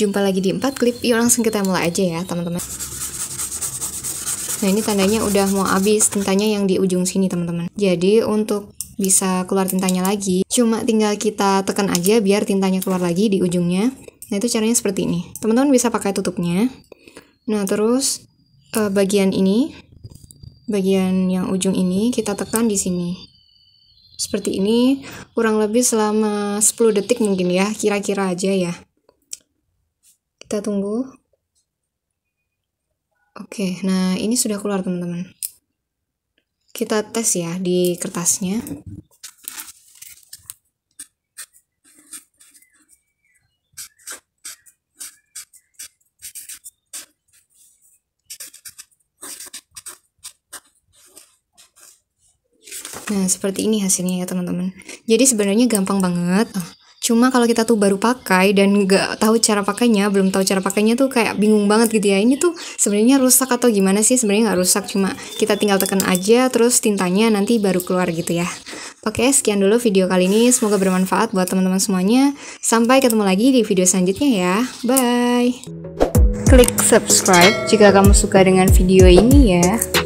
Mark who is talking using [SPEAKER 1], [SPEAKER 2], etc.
[SPEAKER 1] Jumpa lagi di 4 klip, yuk langsung kita mulai aja ya teman-teman. Nah ini tandanya udah mau habis tintanya yang di ujung sini teman-teman. Jadi untuk bisa keluar tintanya lagi, cuma tinggal kita tekan aja biar tintanya keluar lagi di ujungnya. Nah itu caranya seperti ini. Teman-teman bisa pakai tutupnya. Nah terus eh, bagian ini, bagian yang ujung ini kita tekan di sini. Seperti ini kurang lebih selama 10 detik mungkin ya, kira-kira aja ya. Kita tunggu. Oke, nah ini sudah keluar teman-teman. Kita tes ya di kertasnya. Nah, seperti ini hasilnya ya teman-teman. Jadi sebenarnya gampang banget. Oh, Cuma kalau kita tuh baru pakai dan nggak tahu cara pakainya, belum tahu cara pakainya tuh kayak bingung banget gitu ya. Ini tuh sebenarnya rusak atau gimana sih? Sebenarnya nggak rusak, cuma kita tinggal tekan aja, terus tintanya nanti baru keluar gitu ya. Oke, sekian dulu video kali ini. Semoga bermanfaat buat teman-teman semuanya. Sampai ketemu lagi di video selanjutnya ya. Bye. Klik subscribe jika kamu suka dengan video ini ya.